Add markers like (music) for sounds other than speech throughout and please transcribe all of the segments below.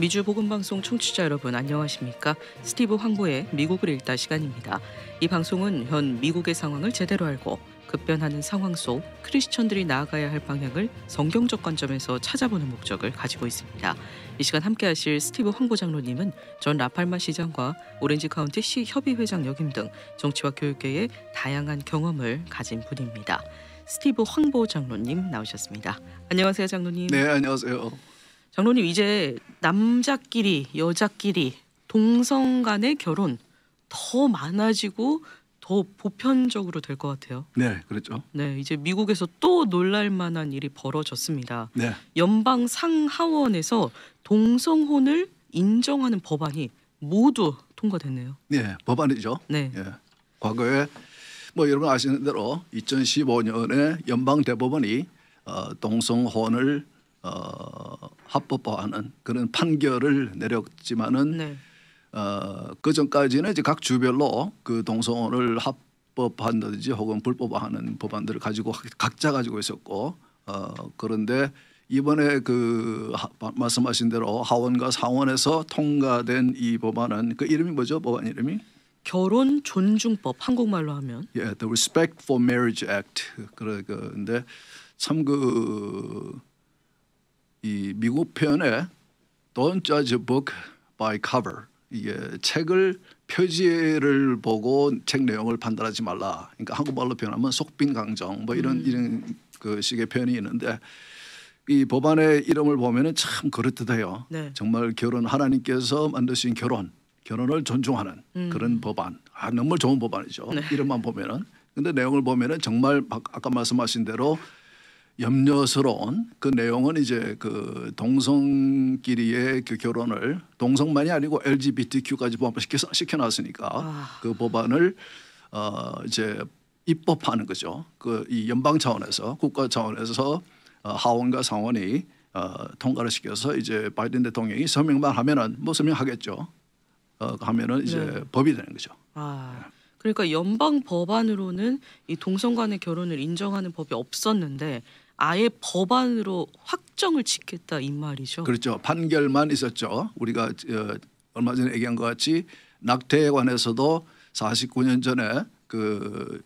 미주 보건방송 청취자 여러분 안녕하십니까? 스티브 황보의 미국을 읽다 시간입니다. 이 방송은 현 미국의 상황을 제대로 알고 급변하는 상황 속 크리스천들이 나아가야 할 방향을 성경적 관점에서 찾아보는 목적을 가지고 있습니다. 이 시간 함께하실 스티브 황보 장로님은 전 라팔마 시장과 오렌지 카운티 시 협의회장 역임 등 정치와 교육계의 다양한 경험을 가진 분입니다. 스티브 황보 장로님 나오셨습니다. 안녕하세요 장로님. 네 안녕하세요. 장로님 이제 남자끼리 여자끼리 동성 간의 결혼 더 많아지고 더 보편적으로 될 것 같아요. 네, 그렇죠. 네, 이제 미국에서 또 놀랄 만한 일이 벌어졌습니다. 네. 연방 상하원에서 동성혼을 인정하는 법안이 모두 통과됐네요. 네, 법안이죠. 네. 예. 과거에 뭐 여러분 아시는 대로 2015년에 연방 대법원이 어, 동성혼을 어, 합법화하는 그런 판결을 내렸지만은 네. 어, 그 전까지는 이제 각 주별로 그 동성혼을 합법화한다든지 혹은 불법화하는 법안들을 가지고 각자 가지고 있었고 어, 그런데 이번에 그 하, 말씀하신 대로 하원과 상원에서 통과된 이 법안은 그 이름이 뭐죠? 법안 이름이? 결혼 존중법 한국말로 하면 예, yeah, The Respect for Marriage Act 그런데 그래, 참그 이 미국 표현에 Don't judge a book by cover 이게 책을 표지를 보고 책 내용을 판단하지 말라. 그러니까 한국말로 표현하면 속빈강정 뭐 이런 음. 이런 그 식의 표현이 있는데 이 법안의 이름을 보면은 참그렇듯해요 네. 정말 결혼 하나님께서 만드신 결혼 결혼을 존중하는 음. 그런 법안. 아 너무 좋은 법안이죠. 네. 이름만 보면은 근데 내용을 보면은 정말 아까 말씀하신 대로 염려스러운 그 내용은 이제 그 동성끼리의 그 결혼을 동성만이 아니고 LGBTQ까지 포함시켜서 시켜놨으니까 아. 그 법안을 어 이제 입법하는 거죠. 그 이 연방 차원에서 국가 차원에서 어, 하원과 상원이 어, 통과를 시켜서 이제 바이든 대통령이 서명만 하면은 뭐 서명하겠죠. 어, 하면은 이제 네. 법이 되는 거죠. 아. 네. 그러니까 연방 법안으로는 이 동성 간의 결혼을 인정하는 법이 없었는데 아예 법안으로 확정을 짓겠다 이 말이죠. 그렇죠. 판결만 있었죠. 우리가 어, 얼마 전에 얘기한 것 같이 낙태에 관해서도 49년 전에 그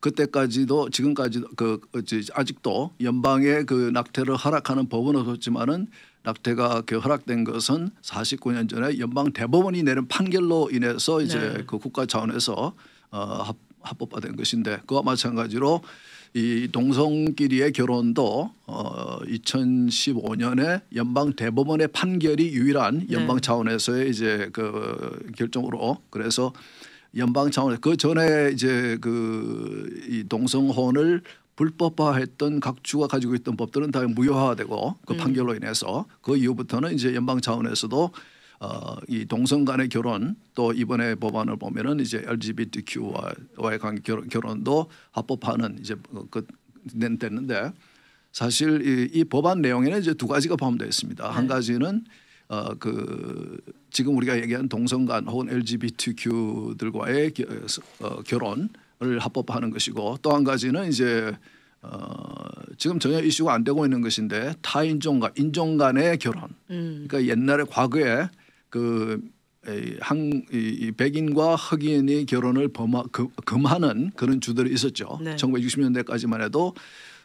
그때까지도 지금까지도 그, 그 아직도 연방의 그 낙태를 허락하는 법은 없었지만은 낙태가 그 허락된 것은 49년 전에 연방 대법원이 내린 판결로 인해서 이제 네. 그 국가 차원에서 어, 합, 합법화된 것인데 그와 마찬가지로 이 동성끼리의 결혼도 어 2015년에 연방 대법원의 판결이 유일한 네. 연방 차원에서의 이제 그 결정으로 그래서 연방 차원에서 그 전에 이제 그 이 동성혼을 불법화했던 각 주가 가지고 있던 법들은 다 무효화되고 그 음. 판결로 인해서 그 이후부터는 이제 연방 차원에서도 어, 이 동성 간의 결혼 또 이번에 법안을 보면은 이제 LGBTQ와의 관계 결혼, 결혼도 합법화는 이제 그 됐는데 사실 이, 이 법안 내용에는 이제 두 가지가 포함되어 있습니다. 네. 한 가지는 어, 그 지금 우리가 얘기한 동성간 혹은 LGBTQ들과의 겨, 어, 결혼을 합법화하는 것이고 또 한 가지는 이제 어, 지금 전혀 이슈가 안 되고 있는 것인데 타인종과 인종 간의 결혼. 음. 그러니까 옛날에 과거에 그 한, 이 백인과 흑인의 결혼을 범하, 금, 그, 금하는 그런 주들이 있었죠. 네. 1960년대까지만 해도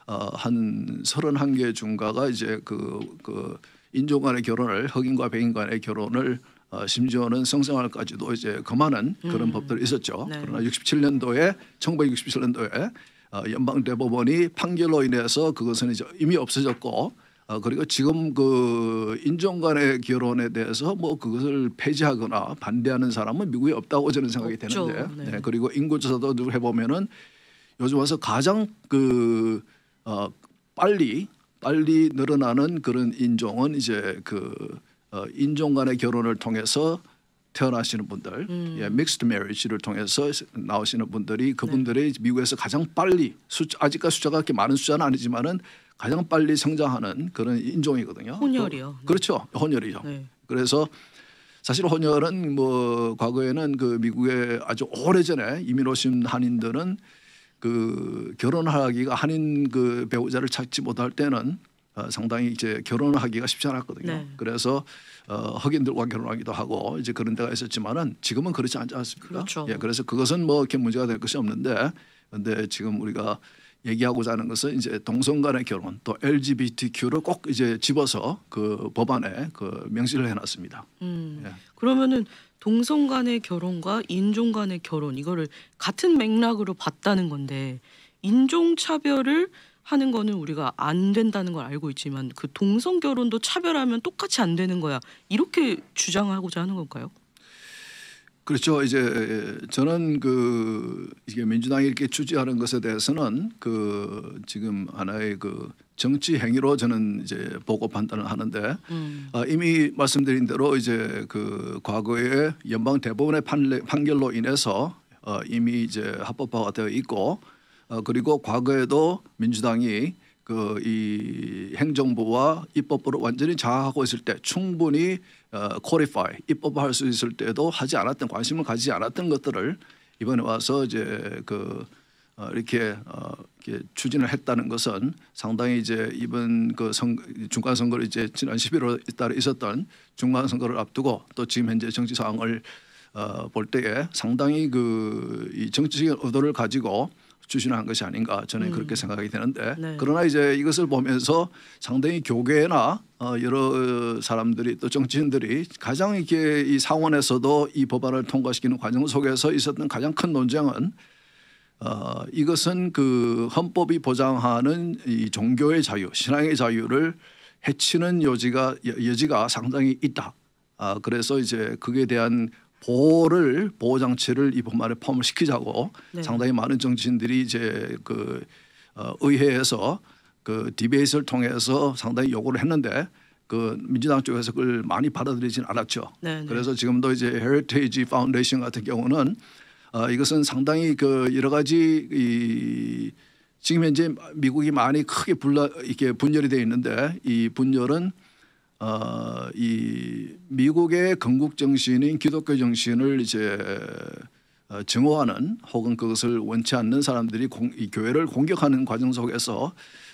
어, 한 31개 중가가 이제 그, 그 인종 간의 결혼을 흑인과 백인 간의 결혼을 어, 심지어는 성생활까지도 이제 금하는 그런 음. 법들이 있었죠. 네. 그러나 67년도에 1967년도에 어, 연방 대법원이 판결로 인해서 그것은 이제 이미 없어졌고 어, 그리고 지금 그 인종 간의 결혼에 대해서 뭐 그것을 폐지하거나 반대하는 사람은 미국에 없다고 저는 생각이 없죠. 되는데 네. 네. 그리고 인구조사도 해보면은 요즘 와서 가장 그 어, 빨리 빨리 늘어나는 그런 인종은 이제 그 어, 인종 간의 결혼을 통해서 태어나시는 분들, 음. 예, 믹스드 메리지를 통해서 나오시는 분들이 그분들의 네. 미국에서 가장 빨리 숫자, 아직까지 숫자가 그렇게 많은 숫자는 아니지만은 가장 빨리 성장하는 그런 인종이거든요. 혼혈이요. 그, 그렇죠. 혼혈이죠. 네. 그래서 사실 혼혈은 뭐 과거에는 그 미국에 아주 오래전에 이민 오신 한인들은 그 결혼하기가 한인 그 배우자를 찾지 못할 때는 어, 상당히 이제 결혼하기가 쉽지 않았거든요. 네. 그래서 어, 흑인들과 결혼하기도 하고 이제 그런 데가 있었지만은 지금은 그렇지 않지 않습니까? 그렇죠. 예, 그래서 그것은 뭐 이렇게 문제가 될 것이 없는데 근데 지금 우리가 얘기하고자 하는 것은 이제 동성 간의 결혼 또 LGBTQ를 꼭 이제 집어서 그 법안에 그 명시를 해놨습니다. 음, 예. 그러면은 동성 간의 결혼과 인종 간의 결혼 이거를 같은 맥락으로 봤다는 건데 인종 차별을 하는 거는 우리가 안 된다는 걸 알고 있지만 그 동성 결혼도 차별하면 똑같이 안 되는 거야 이렇게 주장하고자 하는 건가요? 그렇죠. 이제 저는 그 이게 민주당이 이렇게 추진하는 것에 대해서는 그 지금 하나의 그 정치 행위로 저는 이제 보고 판단을 하는데 음. 아, 이미 말씀드린 대로 이제 그 과거에 연방 대법원의 판례, 판결로 인해서 어, 이미 이제 합법화가 되어 있고 어, 그리고 과거에도 민주당이 그 이 행정부와 입법부를 완전히 장하고 있을 때 충분히 어, 퀄리파이 입법할 수 있을 때도 하지 않았던 관심을 가지지 않았던 것들을 이번에 와서 이제 그 어, 이렇게 어, 이렇게 추진을 했다는 것은 상당히 이제 이번 그 선, 중간 선거를 이제 지난 11월 달에 있었던 중간 선거를 앞두고 또 지금 현재 정치 상황을 어, 볼 때에 상당히 그 이 정치적인 의도를 가지고 추진한 것이 아닌가 저는 음. 그렇게 생각이 되는데 네. 그러나 이제 이것을 보면서 상당히 교계나 어, 여러 사람들이 또 정치인들이 가장 이렇게 이 상원에서도 이 법안을 통과시키는 과정 속에서 있었던 가장 큰 논쟁은 어, 이것은 그 헌법이 보장하는 이 종교의 자유, 신앙의 자유를 해치는 여지가 여지가 상당히 있다. 아, 그래서 이제 그에 대한 보호를 보호 장치를 이법 안에 포함시키자고 을 네. 상당히 많은 정치인들이 이제 그 어, 의회에서 그 디베이스를 통해서 상당히 요구를 했는데 그 민주당 쪽에서 그걸 많이 받아들이진 않았죠. 네네. 네. 그래서 지금도 이제 헤리테이지 파운데이션 같은 경우는 어, 이것은 상당히 그 여러 가지 이 지금 현재 미국이 많이 크게 분라 이렇게 분열이 돼 있는데 이 분열은 어, 이 미국의 건국 정신인 기독교 정신을 이제 어, 증오하는 혹은 그것을 원치 않는 사람들이 공, 이 교회를 공격하는 과정 속에서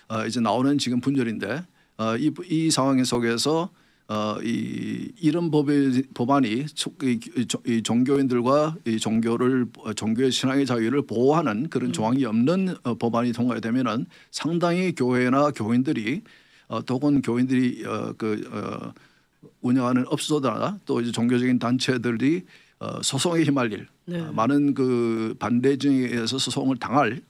어, 이제 나오는 지금 분열인데 어, 이, 이 상황 속에서 어, 이, 이런 법의, 법안이 이, 이 종교인들과 이 종교를 어, 종교의 신앙의 자유를 보호하는 그런 조항이 없는 어, 법안이 통과되면은 상당히 교회나 교인들이 어, 도군 교인들이 어, 그 어, 운영하는 업소나 또 이제 종교적인 단체들이 어, 소송에 휘말릴 어, 네. 어, 많은 그 반대 중에 의해서 소송을 당할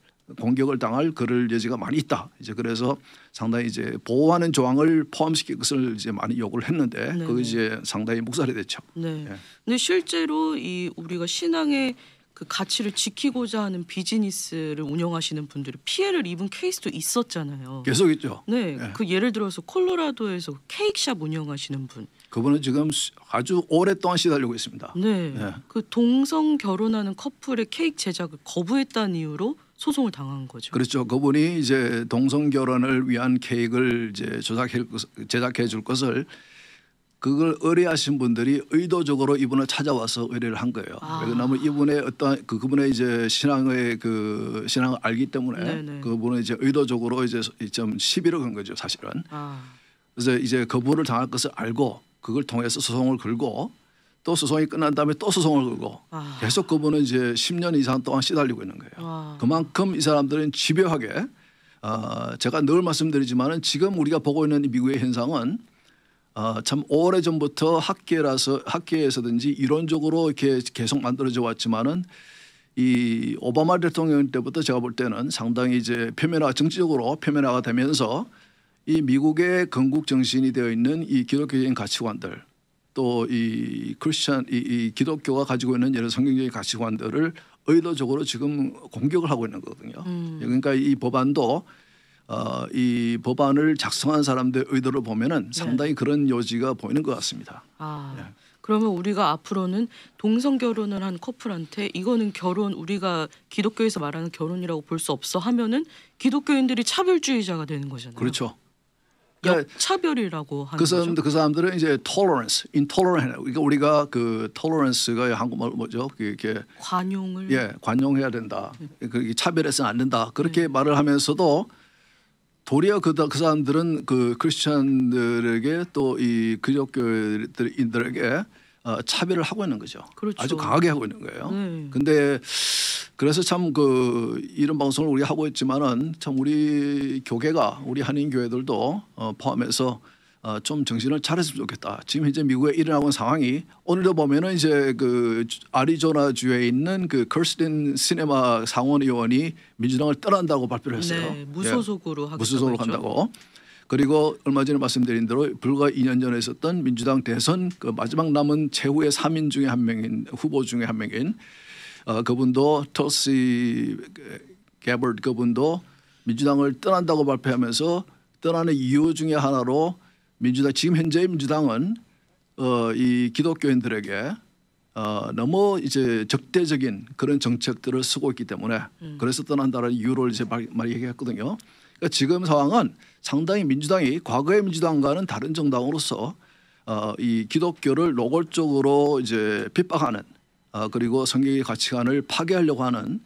공격을 당할 그럴 여지가 많이 있다. 이제 그래서 상당히 이제 보호하는 조항을 포함시킬 것을 이제 많이 요구를 했는데 네. 그게 이제 상당히 묵살이 됐죠. 네. 예. 근데 실제로 이 우리가 신앙의 그 가치를 지키고자 하는 비즈니스를 운영하시는 분들이 피해를 입은 케이스도 있었잖아요. 계속 있죠. 네, 네. 그 예를 들어서 콜로라도에서 케이크샵 운영하시는 분. 그분은 지금 아주 오랫동안 시달리고 있습니다. 네, 네. 그 동성 결혼하는 커플의 케이크 제작을 거부했다는 이유로 소송을 당한 거죠. 그렇죠. 그분이 이제 동성 결혼을 위한 케이크를 이제 제작해 줄 것을 그걸 의뢰하신 분들이 의도적으로 이분을 찾아와서 의뢰를 한 거예요. 아. 왜냐하면 이분의 어떤 그 그분의 이제 신앙의 그 신앙을 알기 때문에 네네. 그분은 이제 의도적으로 이제 좀 시비를 건 거죠 사실은. 아. 그래서 이제 거부를 당할 것을 알고 그걸 통해서 소송을 걸고 또 소송이 끝난 다음에 또 소송을 걸고 아. 계속 그분은 이제 10년 이상 동안 시달리고 있는 거예요. 그만큼 이 사람들은 집요하게 어, 제가 늘 말씀드리지만은 지금 우리가 보고 있는 미국의 현상은 어, 참 오래 전부터 학계라서 학계에서든지 이론적으로 이렇게 계속 만들어져 왔지만은 이 오바마 대통령 때부터 제가 볼 때는 상당히 이제 표면화 정치적으로 표면화가 되면서 이 미국의 건국 정신이 되어 있는 이 기독교적인 가치관들 또 이 크리스천 이, 이 기독교가 가지고 있는 여러 성경적인 가치관들을 의도적으로 지금 공격을 하고 있는 거거든요. 음. 그러니까 이 법안도 어, 이 법안을 작성한 사람들 의도를 의 보면은 네. 상당히 네. 그런 요지가 보이는 것 같습니다. 아. 예. 그러면 우리가 앞으로는 동성 결혼을 한 커플한테 이거는 결혼 우리가 기독교에서 말하는 결혼이라고 볼 수 없어 하면은 기독교인들이 차별주의자가 되는 거잖아요. 그렇죠. 그러니까 차별이라고 하는 그 사람, 거죠. 그 사람들은 이제 tolerance, intolerant. 그러니까 우리가 그 tolerance가 한국말 뭐죠? 그 이렇게 관용을 예, 관용해야 된다. 네. 그 차별해서는 안 된다. 그렇게 네. 말을 하면서도 도리어 그, 그 사람들은 그 크리스천들에게 또이 그리스도인들에게 어, 차별을 하고 있는 거죠. 그렇죠. 아주 강하게 하고 있는 거예요. 네. 근데 그래서 참 그 이런 방송을 우리 하고 있지만은 참 우리 교계가 우리 한인 교회들도 어, 포함해서 어, 좀 정신을 차렸으면 좋겠다. 지금 현재 미국에 일어나고 있는 상황이 오늘도 보면은 이제 그 아리조나 주에 있는 그 커스틴 시네마 상원 의원이 민주당을 떠난다고 발표를 했어요. 네, 무소속으로 예, 무소속으로 간다고. 그리고 얼마 전에 말씀드린 대로 불과 2년 전에 있었던 민주당 대선 그 마지막 남은 최후의 3인 중에 한 명인 후보 중에 한 명인 어, 그분도 토시 개벌 그분도 민주당을 떠난다고 발표하면서 떠나는 이유 중에 하나로 민주당 지금 현재의 민주당은 어, 이 기독교인들에게 어, 너무 이제 적대적인 그런 정책들을 쓰고 있기 때문에 음. 그래서 떠난다는 이유를 이제 말, 얘기했거든요. 그러니까 지금 상황은 상당히 민주당이 과거의 민주당과는 다른 정당으로서 어, 이 기독교를 노골적으로 이제 핍박하는 어, 그리고 성경의 가치관을 파괴하려고 하는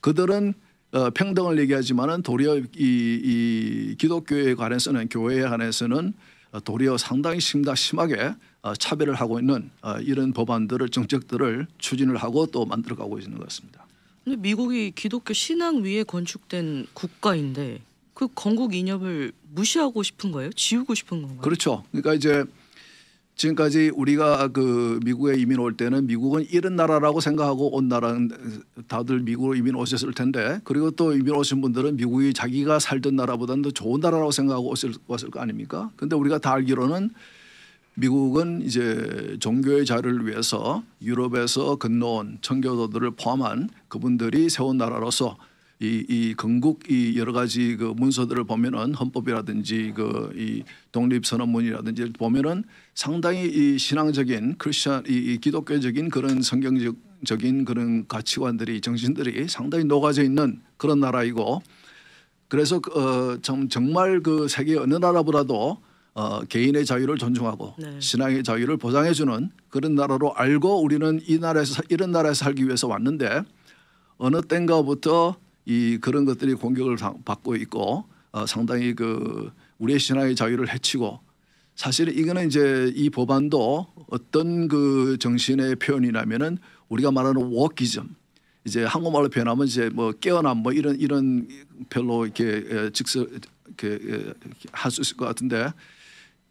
그들은 어, 평등을 얘기하지만은 도리어 이, 이 기독교에 관해서는 교회에 관해서는 어, 도리어 상당히 심각 심하게 어, 차별을 하고 있는 어, 이런 법안들을 정책들을 추진을 하고 또 만들어가고 있는 것 같습니다. 근데 미국이 기독교 신앙 위에 건축된 국가인데 그 건국 이념을 무시하고 싶은 거예요? 지우고 싶은 건가요? 그렇죠. 그러니까 이제 지금까지 우리가 그 미국에 이민 올 때는 미국은 이런 나라라고 생각하고 온 나라는 다들 미국으로 이민 오셨을 텐데 그리고 또 이민 오신 분들은 미국이 자기가 살던 나라보다는 더 좋은 나라라고 생각하고 오셨 왔을 거 아닙니까? 근데 우리가 다 알기로는 미국은 이제 종교의 자유를 위해서 유럽에서 건너온 청교도들을 포함한 그분들이 세운 나라로서 이, 이 건국 이 여러 가지 그 문서들을 보면은 헌법이라든지 그 이 독립선언문이라든지 보면은 상당히 이 신앙적인 크리스천 이, 이 기독교적인 그런 성경적인 그런 가치관들이 정신들이 상당히 녹아져 있는 그런 나라이고 그래서 그, 어, 참 정말 그 세계 어느 나라보다도 어, 개인의 자유를 존중하고 네. 신앙의 자유를 보장해주는 그런 나라로 알고 우리는 이 나라에서 이런 나라에서 살기 위해서 왔는데 어느 땐가부터 이 그런 것들이 공격을 받고 있고 어, 상당히 그 우리의 신앙의 자유를 해치고 사실 이거는 이제 이 법안도 어떤 그 정신의 표현이라면은 우리가 말하는 워키즘 이제 한국말로 표현하면 이제 뭐 깨어남 뭐 이런 이런 별로 이렇게 즉석 이렇게 할수 있을 것 같은데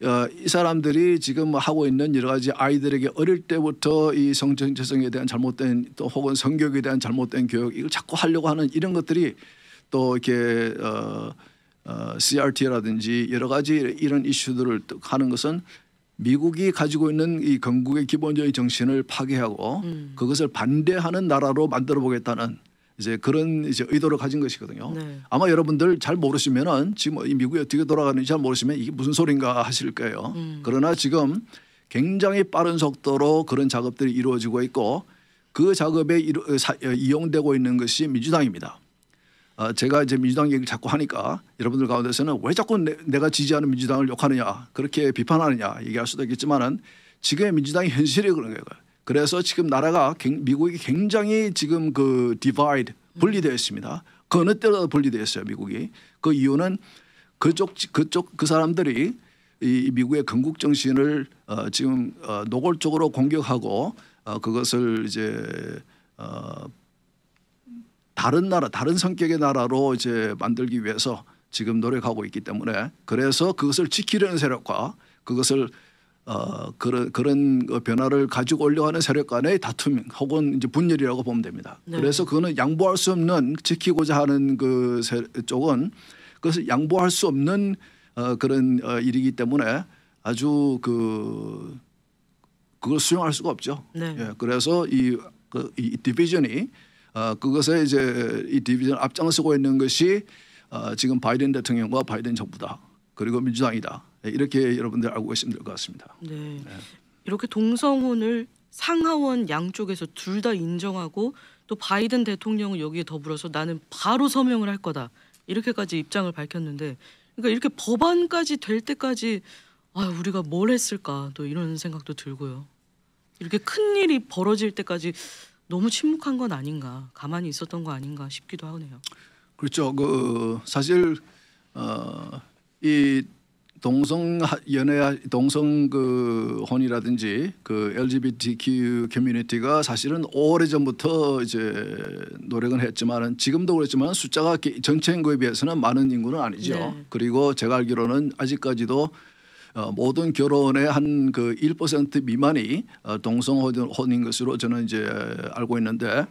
어, 이 사람들이 지금 하고 있는 여러 가지 아이들에게 어릴 때부터 이 성정체성에 대한 잘못된 또 혹은 성교육에 대한 잘못된 교육 이걸 자꾸 하려고 하는 이런 것들이 또 이렇게 어, 어, CRT라든지 여러 가지 이런 이슈들을 하는 것은 미국이 가지고 있는 이 건국의 기본적인 정신을 파괴하고 음. 그것을 반대하는 나라로 만들어 보겠다는 이제 그런 이제 의도를 가진 것이거든요. 네. 아마 여러분들 잘 모르시면은 지금 이 미국이 어떻게 돌아가는지 잘 모르시면 이게 무슨 소린가 하실 거예요. 음. 그러나 지금 굉장히 빠른 속도로 그런 작업들이 이루어지고 있고 그 작업에 이루, 어, 사, 어, 이용되고 있는 것이 민주당입니다. 어, 제가 이제 민주당 얘기를 자꾸 하니까 여러분들 가운데서는 왜 자꾸 내, 내가 지지하는 민주당을 욕하느냐 그렇게 비판하느냐 얘기할 수도 있겠지만은 지금의 민주당이 현실이 그런 거예요. 그래서 지금 나라가 미국이 굉장히 지금 그 디바이드 분리되어 있습니다. 그 어느 때보 분리되어 있어요 미국이. 그 이유는 그쪽 그쪽 그 사람들이 이 미국의 건국 정신을 어, 지금 어, 노골적으로 공격하고 어, 그것을 이제 어, 다른 나라 다른 성격의 나라로 이제 만들기 위해서 지금 노력하고 있기 때문에 그래서 그것을 지키려는 세력과 그것을 어, 그런 그런 변화를 가지고 올려하는 세력 간의 다툼 혹은 이제 분열이라고 보면 됩니다. 네. 그래서 그거는 양보할 수 없는 지키고자 하는 그 쪽은 그것을 양보할 수 없는 어, 그런 어, 일이기 때문에 아주 그 그걸 수용할 수가 없죠. 네. 예, 그래서 이, 그, 이 디비전이 어, 그것에 이제 이 디비전 앞장서고 있는 것이 어, 지금 바이든 대통령과 바이든 정부다. 그리고 민주당이다. 네, 이렇게 여러분들 알고 계시면 될 것 같습니다. 네. 네. 이렇게 동성혼을 상하원 양쪽에서 둘 다 인정하고 또 바이든 대통령은 여기에 더불어서 나는 바로 서명을 할 거다 이렇게까지 입장을 밝혔는데 그러니까 이렇게 법안까지 될 때까지 아 우리가 뭘 했을까 또 이런 생각도 들고요. 이렇게 큰 일이 벌어질 때까지 너무 침묵한 건 아닌가 가만히 있었던 거 아닌가 싶기도 하네요. 그렇죠. 그 사실 어, 이 동성 연애 동성 그 혼이라든지 그 LGBTQ 커뮤니티가 사실은 오래 전부터 이제 노력은 했지만은 지금도 그렇지만 숫자가 전체 인구에 비해서는 많은 인구는 아니죠. 네. 그리고 제가 알기로는 아직까지도 어, 모든 결혼의 한 그 1% 미만이 어, 동성 혼인 것으로 저는 이제 알고 있는데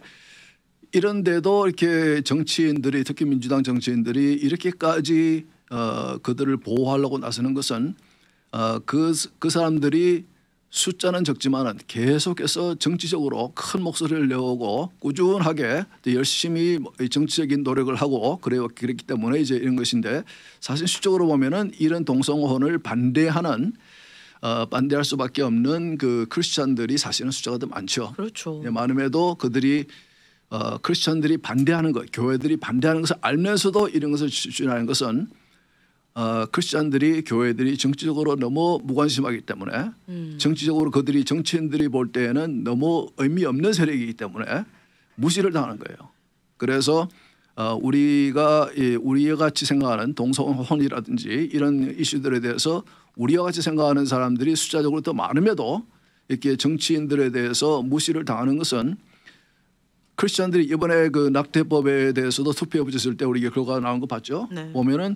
이런데도 이렇게 정치인들이 특히 민주당 정치인들이 이렇게까지 어, 그들을 보호하려고 나서는 것은 어, 그, 그 사람들이 숫자는 적지만 계속해서 정치적으로 큰 목소리를 내오고 꾸준하게 열심히 정치적인 노력을 하고 그래요 랬기 때문에 이제 이런 것인데 사실 수적으로 보면은 이런 동성혼을 반대하는 어, 반대할 수밖에 없는 그크리스찬들이 사실은 숫자가 더 많죠. 그렇죠. 예, 많음에도 그들이 어, 크리스찬들이 반대하는 것, 교회들이 반대하는 것을 알면서도 이런 것을 추진하는 것은 어, 크리스천들이 교회들이 정치적으로 너무 무관심하기 때문에 음. 정치적으로 그들이 정치인들이 볼 때에는 너무 의미 없는 세력이기 때문에 무시를 당하는 거예요. 그래서 어, 우리가 이, 우리와 같이 생각하는 동성혼이라든지 이런 이슈들에 대해서 우리와 같이 생각하는 사람들이 숫자적으로 더 많음에도 이렇게 정치인들에 대해서 무시를 당하는 것은 크리스천들이 이번에 그 낙태법에 대해서도 투표해 보셨을 때 우리 결과가 나온 거 봤죠? 네. 보면은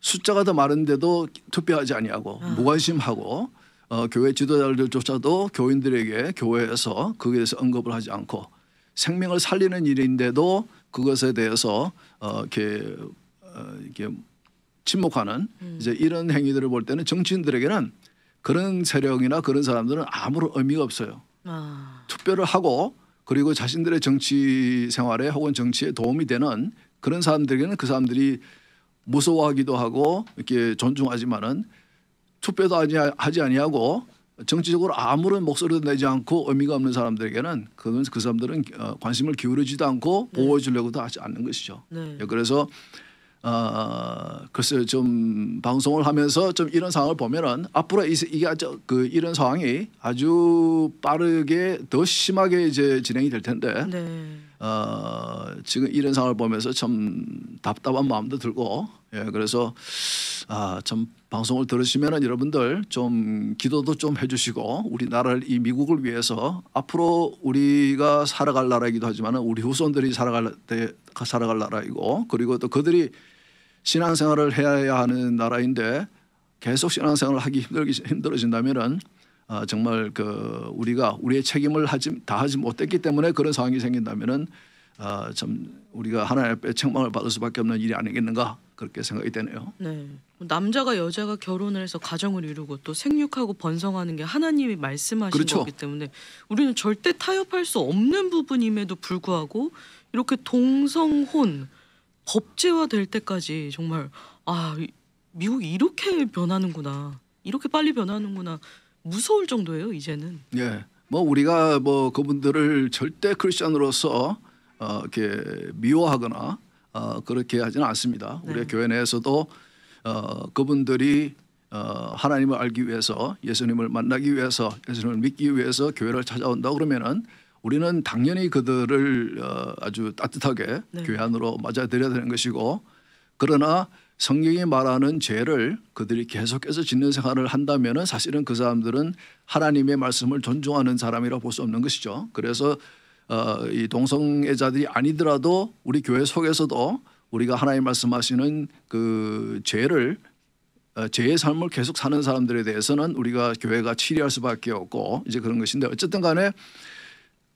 숫자가 더 많은데도 투표하지 아니하고 아. 무관심하고 어, 교회 지도자들조차도 교인들에게 교회에서 거기에 대해서 언급을 하지 않고 생명을 살리는 일인데도 그것에 대해서 어, 이렇게, 어, 이렇게 침묵하는 음. 이제 이런 행위들을 볼 때는 정치인들에게는 그런 세력이나 그런 사람들은 아무런 의미가 없어요. 아. 투표를 하고 그리고 자신들의 정치 생활에 혹은 정치에 도움이 되는 그런 사람들에게는 그 사람들이 무서워하기도 하고 이렇게 존중하지만은 투표도 하지 아니하고 정치적으로 아무런 목소리도 내지 않고 의미가 없는 사람들에게는 그건 그 사람들은 어, 관심을 기울이지도 않고 네. 보호해 주려고도 하지 않는 것이죠. 네. 예, 그래서 어, 글쎄요 좀 방송을 하면서 좀 이런 상황을 보면은 앞으로 이, 이게 아주 그 이런 상황이 아주 빠르게 더 심하게 이제 진행이 될 텐데 네. 어, 지금 이런 상황을 보면서 참 답답한 마음도 들고 예, 그래서 아, 참 방송을 들으시면은 여러분들 좀 기도도 좀 해주시고 우리나라를 이 미국을 위해서 앞으로 우리가 살아갈 나라이기도 하지만 우리 후손들이 살아갈 때 살아갈 나라이고 그리고 또 그들이 신앙생활을 해야 하는 나라인데 계속 신앙생활을 하기 힘들기 힘들어진다면은 어, 정말 그 우리가 우리의 책임을 하지 다하지 못했기 때문에 그런 상황이 생긴다면은 아참 어, 우리가 하나님의 책망을 받을 수밖에 없는 일이 아니겠는가 그렇게 생각이 되네요. 네. 뭐 남자가 여자가 결혼을 해서 가정을 이루고 또 생육하고 번성하는 게 하나님이 말씀하신 그렇죠. 거기 때문에 우리는 절대 타협할 수 없는 부분임에도 불구하고 이렇게 동성혼 법제화 될 때까지 정말 아 미국이 이렇게 변하는구나 이렇게 빨리 변하는구나 무서울 정도예요 이제는. 예, 뭐 우리가 뭐 그분들을 절대 크리스천으로서 어, 이렇게 미워하거나 어, 그렇게 하지는 않습니다. 우리 네. 교회 내에서도 어, 그분들이 어, 하나님을 알기 위해서 예수님을 만나기 위해서 예수님을 믿기 위해서 교회를 찾아온다 그러면은 우리는 당연히 그들을 어, 아주 따뜻하게 네. 교회 안으로 맞아들여야 되는 것이고 그러나 성경이 말하는 죄를 그들이 계속해서 짓는 생활을 한다면 사실은 그 사람들은 하나님의 말씀을 존중하는 사람이라 볼 수 없는 것이죠. 그래서 어, 이 동성애자들이 아니더라도 우리 교회 속에서도 우리가 하나님 말씀하시는 그 죄를 어, 죄의 삶을 계속 사는 사람들에 대해서는 우리가 교회가 치리할 수밖에 없고 이제 그런 것인데 어쨌든 간에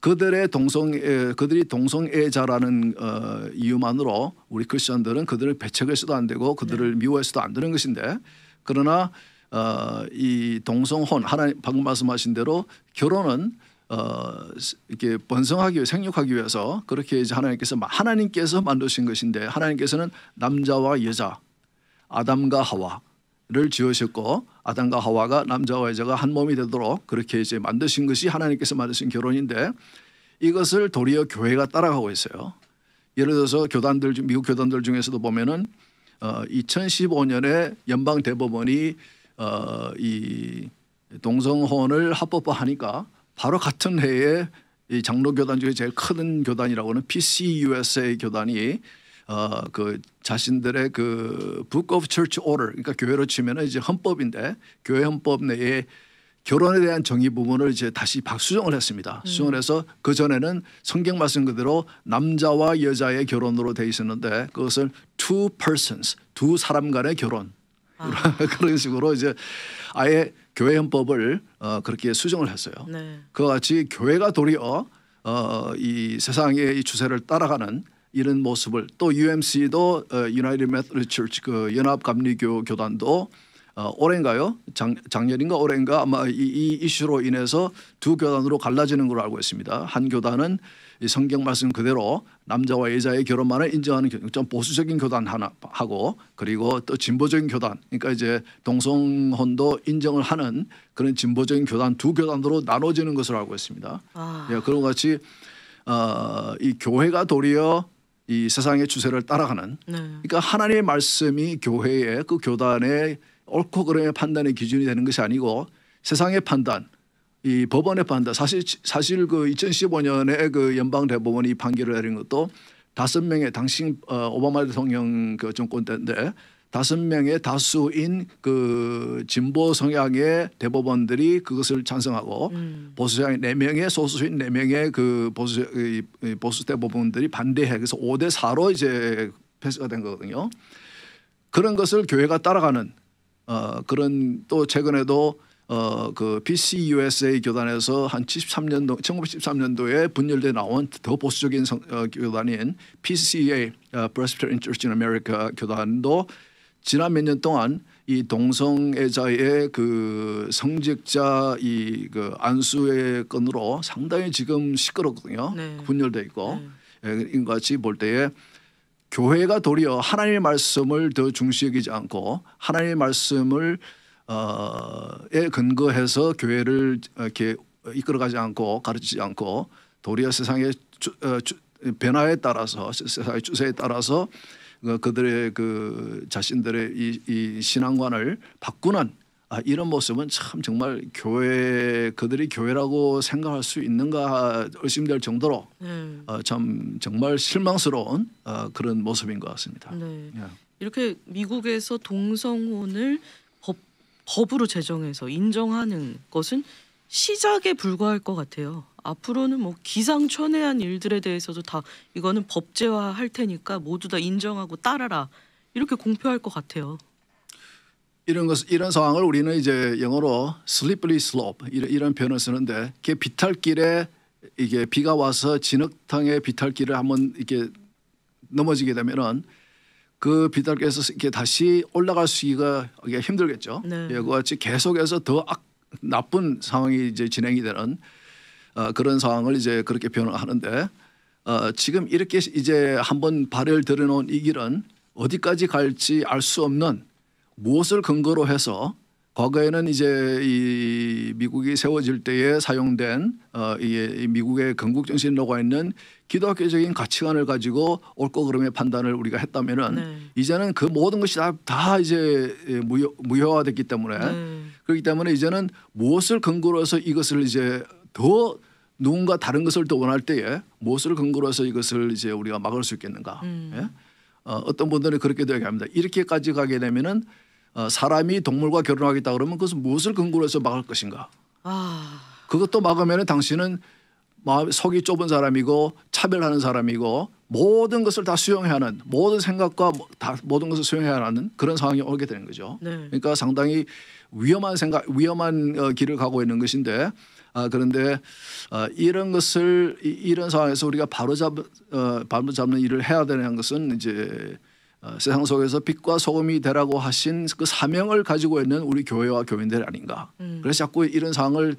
그들의 동성 그들이 동성애자라는 어, 이유만으로 우리 크리스천들은 그들을 배척해서도 안 되고 그들을 네. 미워해서도 안 되는 것인데 그러나 어, 이 동성혼 하나님 방금 말씀하신 대로 결혼은 어, 이렇게 번성하기 위해 생육하기 위해서 그렇게 이제 하나님께서 하나님께서 만드신 것인데 하나님께서는 남자와 여자 아담과 하와 를 지으셨고 아담과 하와가 남자와 여자가 한 몸이 되도록 그렇게 이제 만드신 것이 하나님께서 만드신 결혼인데 이것을 도리어 교회가 따라가고 있어요. 예를 들어서 교단들 미국 교단들 중에서도 보면은 어, 2015년에 연방 대법원이 어, 이 동성혼을 합법화하니까 바로 같은 해에 이 장로 교단 중에 제일 큰 교단이라고는 PCUSA 교단이 어그 자신들의 그 Book of Church Order 그러니까 교회로 치면은 이제 헌법인데 교회 헌법 내에 결혼에 대한 정의 부분을 이제 다시 박수정을 했습니다. 음. 수정을 해서 그 전에는 성경 말씀 그대로 남자와 여자의 결혼으로 돼 있었는데 그것을 two persons 두 사람 간의 결혼 아. (laughs) 그런 식으로 이제 아예 교회 헌법을 어, 그렇게 수정을 했어요. 네. 그와 같이 교회가 도리어 어, 이 세상의 이 추세를 따라가는 이런 모습을 또 UMC도 유나이티드 메스리 처치 그 연합 감리교 교단도 어, 올해인가요? 작, 작년인가 올해인가 아마 이, 이 이슈로 인해서 두 교단으로 갈라지는 걸로 알고 있습니다. 한 교단은 이 성경 말씀 그대로 남자와 여자의 결혼만을 인정하는 교단, 좀 보수적인 교단 하나 하고 그리고 또 진보적인 교단, 그러니까 이제 동성혼도 인정을 하는 그런 진보적인 교단 두 교단으로 나눠지는 것으로 알고 있습니다. 아. 예, 그런 것 같이 어, 이 교회가 도리어 이 세상의 추세를 따라가는 네. 그러니까 하나님의 말씀이 교회의 그 교단의 옳고 그름의 판단의 기준이 되는 것이 아니고 세상의 판단 이 법원의 판단 사실 사실 그 2015년에 그 연방 대법원이 판결을 내린 것도 다섯 명의 당신 어, 오바마 대통령 그 정권 때인데 다섯 명의 다수인 그 진보 성향의 대법원들이 그것을 찬성하고 음. 보수 성향네 명의 소수인 네 명의 그 보수 보수 대법원들이 반대해 그래서 5대 4로 이제 패스가 된 거거든요. 그런 것을 교회가 따라가는 어 그런 또 최근에도 어그 PCUSA 교단에서 한 73년도 1973년도에 분열돼 나온 더 보수적인 성, 어, 교단인 PCA uh, 어, Presbyterian Church in America 교단도 지난 몇 년 동안 이 동성애자의 그 성직자 이 그 안수의 건으로 상당히 지금 시끄럽거든요. 네. 분열돼 있고 네. 예, 같이 볼 때에 교회가 도리어 하나님의 말씀을 더 중시 여지 않고 하나님의 말씀을 어에 근거해서 교회를 이렇게 이끌어가지 않고 가르치지 않고 도리어 세상의 주, 어, 주, 변화에 따라서 세상의 추세에 따라서 그 그들의 그 자신들의 이, 이 신앙관을 바꾸는 아, 이런 모습은 참 정말 교회 그들이 교회라고 생각할 수 있는가 의심될 정도로 네. 어, 참 정말 실망스러운 어, 그런 모습인 것 같습니다. 네. 예. 이렇게 미국에서 동성혼을 법, 법으로 제정해서 인정하는 것은 시작에 불과할 것 같아요. 앞으로는 뭐 기상천외한 일들에 대해서도 다 이거는 법제화 할 테니까 모두 다 인정하고 따라라 이렇게 공표할 것 같아요. 이런 것 이런 상황을 우리는 이제 영어로 slippery slope 이런, 이런 표현을 쓰는데 그 비탈길에 이게 비가 와서 진흙탕에 비탈길을 한번 이렇게 넘어지게 되면은 그 비탈길에서 이렇게 다시 올라갈 수기가 힘들겠죠. 네. 예, 그 같이 계속해서 더 악, 나쁜 상황이 이제 진행이 되는 어, 그런 상황을 이제 그렇게 변호하는데 어, 지금 이렇게 이제 한번 발을 들여놓은 이 길은 어디까지 갈지 알 수 없는 무엇을 근거로 해서 과거에는 이제 이 미국이 세워질 때에 사용된 어, 이 미국의 건국 정신이 라고 있는 기독교적인 가치관을 가지고 옳고 그름의 판단을 우리가 했다면은 네. 이제는 그 모든 것이 다, 다 이제 무효, 무효화됐기 때문에 네. 그렇기 때문에 이제는 무엇을 근거로 해서 이것을 이제 더 누군가 다른 것을 또 원할 때에 무엇을 근거로 해서 이것을 이제 우리가 막을 수 있겠는가. 음. 예? 어, 어떤 분들은 그렇게되 얘기합니다. 이렇게까지 가게 되면은 어, 사람이 동물과 결혼하겠다 그러면 그것은 무엇을 근거로 해서 막을 것인가. 아. 그것도 막으면은 당신은 마음 속이 좁은 사람이고 차별하는 사람이고 모든 것을 다 수용해야 하는 모든 생각과 다 모든 것을 수용해야 하는 그런 상황이 오게 되는 거죠. 네. 그러니까 상당히 위험한 생각, 위험한 어, 길을 가고 있는 것인데 아, 그런데 어, 이런 것을 이, 이런 상황에서 우리가 바로잡 어, 바로잡는 일을 해야 되는 것은 이제 어, 세상 속에서 빛과 소금이 되라고 하신 그 사명을 가지고 있는 우리 교회와 교인들 아닌가. 음. 그래서 자꾸 이런 상황을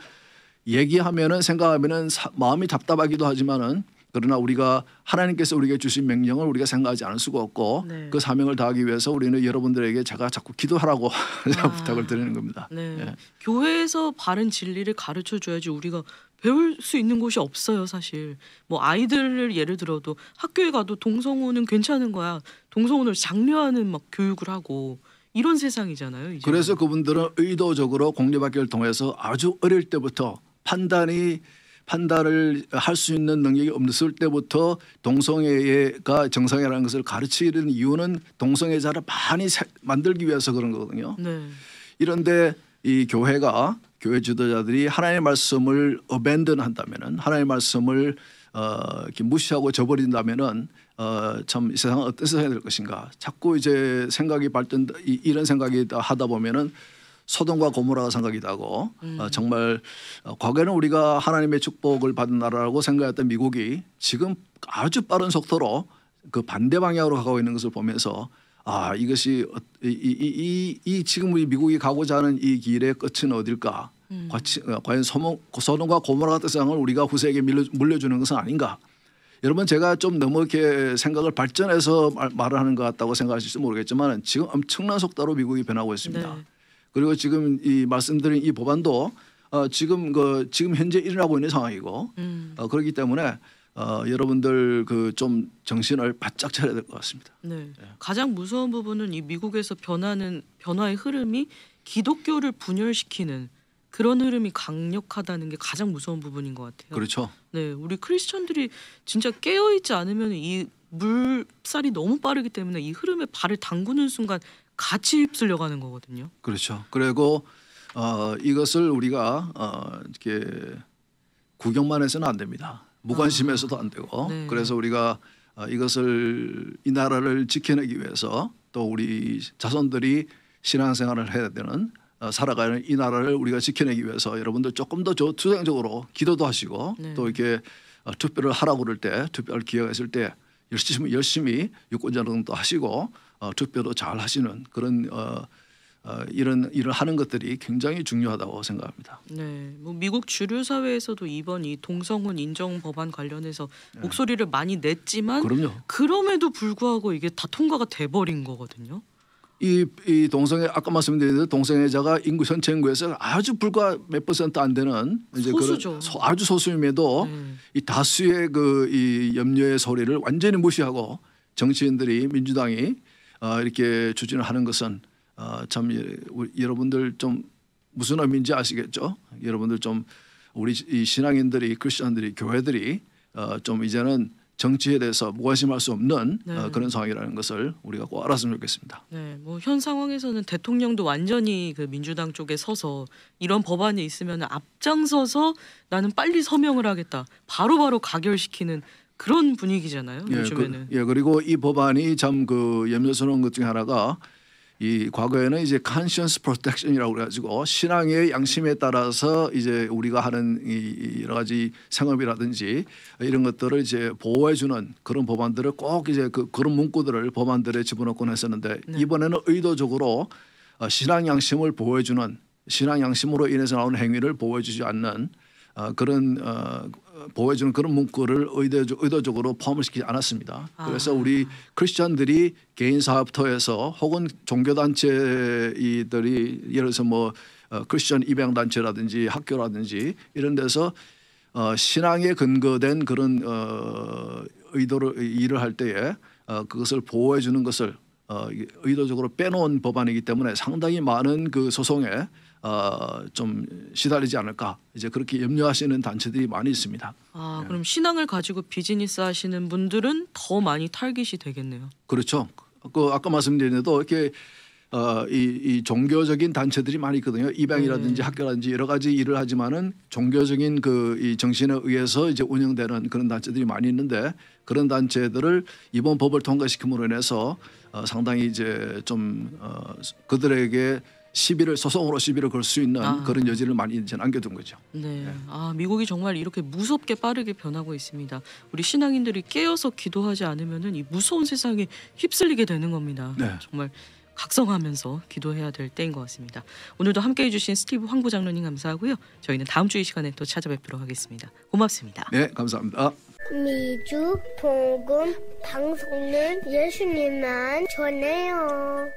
얘기하면은 생각하면은 사, 마음이 답답하기도 하지만은 그러나 우리가 하나님께서 우리에게 주신 명령을 우리가 생각하지 않을 수가 없고 네. 그 사명을 다하기 위해서 우리는 여러분들에게 제가 자꾸 기도하라고 (laughs) 아. 부탁을 드리는 겁니다. 네. 예. 교회에서 바른 진리를 가르쳐 줘야지 우리가 배울 수 있는 곳이 없어요, 사실. 뭐 아이들을 예를 들어도 학교에 가도 동성혼는 괜찮은 거야. 동성혼를 장려하는 막 교육을 하고 이런 세상이잖아요. 이제. 그래서 그분들은 의도적으로 공립학교를 통해서 아주 어릴 때부터 판단이 판단을 할 수 있는 능력이 없을 때부터 동성애가 정상이라는 것을 가르치는 이유는 동성애자를 많이 만들기 위해서 그런 거거든요. 네. 이런데 이 교회가 교회 지도자들이 하나님의 말씀을 어벤던한다면은 하나님의 말씀을 어, 이렇게 무시하고 저버린다면은 어, 참이 세상은 어떤 세상이 될 것인가 자꾸 이제 생각이 발전 이런 생각이 하다 보면은 소돔과 고모라가 생각이 나고 음. 어, 정말 어, 과거에는 우리가 하나님의 축복을 받은 나라라고 생각했던 미국이 지금 아주 빠른 속도로 그 반대 방향으로 가고 있는 것을 보면서 아 이것이 어, 이, 이, 이, 이 지금 우리 미국이 가고자 하는 이 길의 끝은 어딜까? 음. 과치, 어, 과연 소모, 소돔과 고모라 같은 세상을 우리가 후세에게 밀려, 물려주는 것은 아닌가? 여러분 제가 좀 너무 이렇게 생각을 발전해서 말, 말을 하는 것 같다고 생각하실지 모르겠지만 지금 엄청난 속도로 미국이 변하고 있습니다. 네. 그리고 지금 이 말씀드린 이 법안도 어, 지금 그 지금 현재 일어나고 있는 상황이고 음. 어, 그렇기 때문에 어, 여러분들 그 좀 정신을 바짝 차려야 될 것 같습니다. 네. 예. 가장 무서운 부분은 이 미국에서 변하는 변화의 흐름이 기독교를 분열시키는 그런 흐름이 강력하다는 게 가장 무서운 부분인 것 같아요. 그렇죠. 네, 우리 크리스천들이 진짜 깨어 있지 않으면 이 물살이 너무 빠르기 때문에 이 흐름에 발을 담그는 순간 같이 휩쓸려 가는 거거든요. 그렇죠. 그리고 어, 이것을 우리가 어, 이렇게 구경만 해서는 안 됩니다. 무관심해서도 안 되고 아, 네. 그래서 우리가 어, 이것을 이 나라를 지켜내기 위해서 또 우리 자손들이 신앙생활을 해야 되는 어, 살아가는 이 나라를 우리가 지켜내기 위해서 여러분들 조금 더 투쟁적으로 기도도 하시고 네. 또 이렇게 어, 투표를 하라고 그럴 때투표를기회했을때 열심히 열심히 유권자 노도 하시고 어, 투표도 잘 하시는 그런 어, 어, 이런 일을 하는 것들이 굉장히 중요하다고 생각합니다. 네, 뭐 미국 주류 사회에서도 이번 이 동성혼 인정 법안 관련해서 네. 목소리를 많이 냈지만 그럼요. 그럼에도 불구하고 이게 다 통과가 돼버린 거거든요. 이, 이 동성애 아까 말씀드린 대 동성애자가 인구 전체 인구에서 아주 불과 몇 퍼센트 안 되는 이제 소수죠. 그런 소, 아주 소수임에도 네. 이 다수의 그 이 염려의 소리를 완전히 무시하고 정치인들이 민주당이 어, 이렇게 추진을 하는 것은 어, 참 예, 우리, 여러분들 좀 무슨 의미인지 아시겠죠? 여러분들 좀 우리 이 신앙인들이 크리스천들이 교회들이 어, 좀 이제는 정치에 대해서 무관심할 수 없는 네. 어, 그런 상황이라는 것을 우리가 꼭 알았으면 좋겠습니다. 네, 뭐현 상황에서는 대통령도 완전히 그 민주당 쪽에 서서 이런 법안이 있으면 앞장서서 나는 빨리 서명을 하겠다, 바로바로 바로 가결시키는 그런 분위기잖아요. 예, 그, 요즘에는. 그, 예 그리고 이 법안이 참 그 염려스러운 것 중에 하나가 이 과거에는 이제 conscience protection이라고 그래가지고 신앙의 양심에 따라서 이제 우리가 하는 이 여러 가지 생업이라든지 이런 것들을 이제 보호해주는 그런 법안들을 꼭 이제 그 그런 문구들을 법안들에 집어넣곤 했었는데 네. 이번에는 의도적으로 어, 신앙 양심을 보호해주는 신앙 양심으로 인해서 나오는 행위를 보호해주지 않는 어, 그런 어, 보여주는 그런 문구를 의도적, 으로 포함 시키지 않았습니다. 아. 그래서 우리 크리스천들이 개인 사업터에서 혹은 종교단체들이 예를 들어서 뭐 어, 크리스천 입양단체라든지 학교라든지 이런 데서 어, 신앙에 근거된 그런 어, 의도로 일을 할 때에 어, 그것을 보호해 주는 것을 어, 의도적으로 빼놓은 법안이기 때문에 상당히 많은 그 소송에 어, 좀 시달리지 않을까 이제 그렇게 염려하시는 단체들이 많이 있습니다. 아 예. 그럼 신앙을 가지고 비즈니스 하시는 분들은 더 많이 탈깃이 되겠네요. 그렇죠. 그 아까 말씀드린 대로 이렇게 어, 이, 이 종교적인 단체들이 많이 있거든요. 입양이라든지 네. 학교라든지 여러 가지 일을 하지만은 종교적인 그 이 정신에 의해서 이제 운영되는 그런 단체들이 많이 있는데 그런 단체들을 이번 법을 통과시킴으로 인해서 어, 상당히 이제 좀 어, 그들에게 시비를 소송으로 시비를 걸수 있는 아. 그런 여지를 많이 이제 남겨둔 거죠. 네. 네. 아 미국이 정말 이렇게 무섭게 빠르게 변하고 있습니다. 우리 신앙인들이 깨어서 기도하지 않으면은 이 무서운 세상에 휩쓸리게 되는 겁니다. 네. 정말 각성하면서 기도해야 될 때인 것 같습니다. 오늘도 함께해 주신 스티브 황부 장로님 감사하고요. 저희는 다음 주 이 시간에 또 찾아뵙도록 하겠습니다. 고맙습니다. 네, 감사합니다. 미주 복음 방송은 예수님만 전해요.